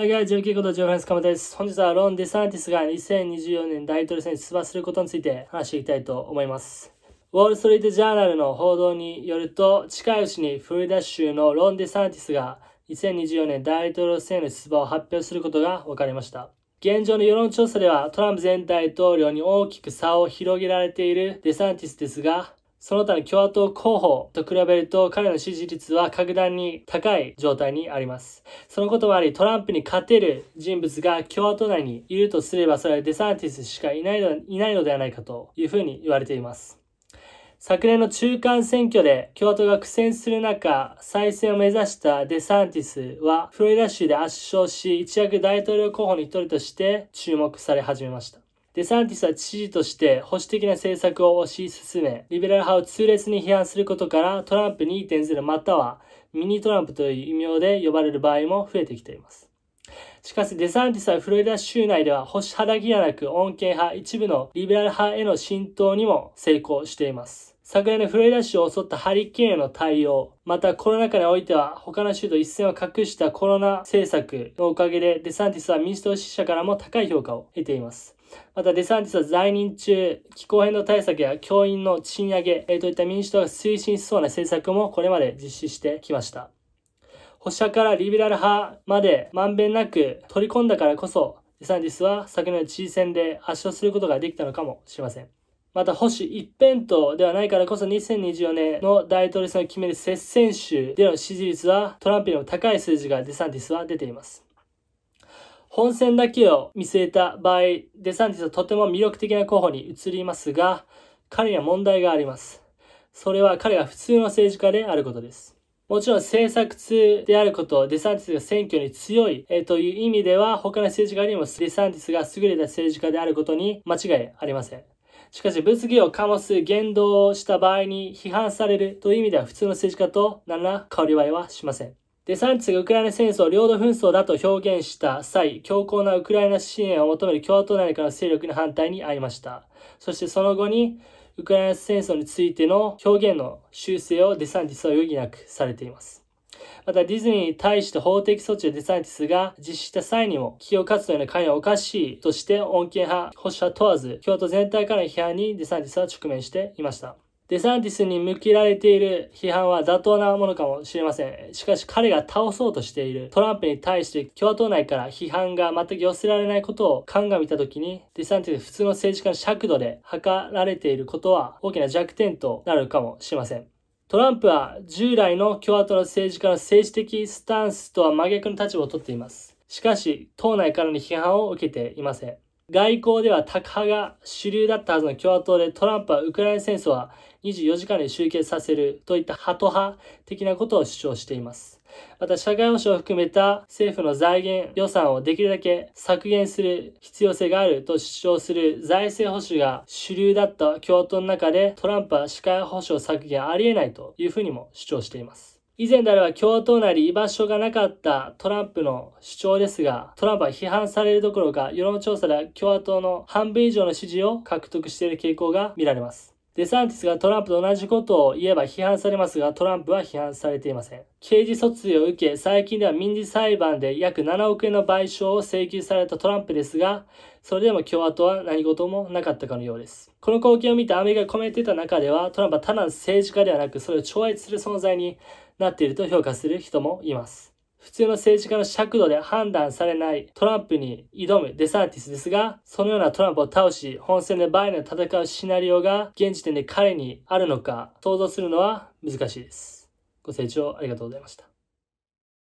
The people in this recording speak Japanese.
はい、guys、JK ことジョーファンスカムです。本日はロン・デサンティスが2024年大統領選に出馬することについて話していきたいと思います。ウォール・ストリート・ジャーナルの報道によると、近いうちにフロリダ州のロン・デサンティスが2024年大統領選の出馬を発表することが分かりました。現状の世論調査ではトランプ前大統領に大きく差を広げられているデサンティスですが、その他の共和党候補と比べると彼の支持率は格段に高い状態にあります。そのこともあり、トランプに勝てる人物が共和党内にいるとすれば、それはデサンティスしかいないのいないのではないかというふうに言われています。昨年の中間選挙で共和党が苦戦する中、再選を目指したデサンティスは、フロリダ州で圧勝し、一躍大統領候補の一人として注目され始めました。デサンティスは知事として保守的な政策を推し進め、リベラル派を痛烈に批判することから、トランプ2.0またはミニトランプという異名で呼ばれる場合も増えてきています。しかしデサンティスはフロリダ州内では保守派だけではなく穏健派一部のリベラル派への浸透にも成功しています。昨年のフロリダ州を襲ったハリケーンへの対応、またコロナ禍においては他の州と一線を画したコロナ政策のおかげでデサンティスは民主党支持者からも高い評価を得ています。またデサンティスは在任中、気候変動対策や教員の賃上げ、えといった民主党が推進しそうな政策もこれまで実施してきました。保守派からリベラル派までまんべんなく取り込んだからこそ、デサンティスは昨年の知事選で圧勝することができたのかもしれません。また保守一辺倒ではないからこそ2024年の大統領選を決める接戦州での支持率はトランプよりも高い数字がデサンティスは出ています。本戦だけを見据えた場合、デサンティスはとても魅力的な候補に移りますが、彼には問題があります。それは彼が普通の政治家であることです。もちろん政策通であること、デサンティスが選挙に強い、えー、という意味では、他の政治家にもデサンティスが優れた政治家であることに間違いありません。しかし、物議を醸す言動をした場合に批判されるという意味では、普通の政治家と何ら変わり映えはしません。デサティスがウクライナ戦争、領土紛争だと表現した際、強硬なウクライナ支援を求める共和党内からの勢力の反対に遭いました。そしてその後に、ウクライナ戦争についての表現の修正をデサンティスは余儀なくされています。またディズニーに対して法的措置をデサンティスが実施した際にも企業活動への関与はおかしいとして穏健派保守派問わず共和党全体からの批判にデサンティスは直面していましたデサンティスに向けられている批判は妥当なものかもしれません。しかし彼が倒そうとしているトランプに対して共和党内から批判が全く寄せられないことを鑑みたときに、デサンティス普通の政治家の尺度で測られていることは大きな弱点となるかもしれません。トランプは従来の共和党の政治家の政治的スタンスとは真逆の立場をとっています。しかし、党内からの批判を受けていません。外交では宅派が主流だったはずの共和党でトランプはウクライナ戦争は24時間で終結させるといったハト派的なことを主張しています。また社会保障を含めた政府の財源予算をできるだけ削減する必要性があると主張する財政保守が主流だった共和党の中でトランプは社会保障削減ありえないというふうにも主張しています。以前であれば共和党なり居場所がなかったトランプの主張ですが、トランプは批判されるどころか、世論調査では共和党の半分以上の支持を獲得している傾向が見られます。デサンティスがトランプと同じことを言えば批判されますが、トランプは批判されていません。刑事訴追を受け、最近では民事裁判で約7億円の賠償を請求されたトランプですが、それでも共和党は何事もなかったかのようです。この光景を見てアメリカがコメントした中では、トランプはただの政治家ではなく、それを超越する存在になっていると評価する人もいます。普通の政治家の尺度で判断されないトランプに挑むデサンティスですが、そのようなトランプを倒し、本戦でバイデンと戦うシナリオが現時点で彼にあるのか、想像するのは難しいです。ご清聴ありがとうございました。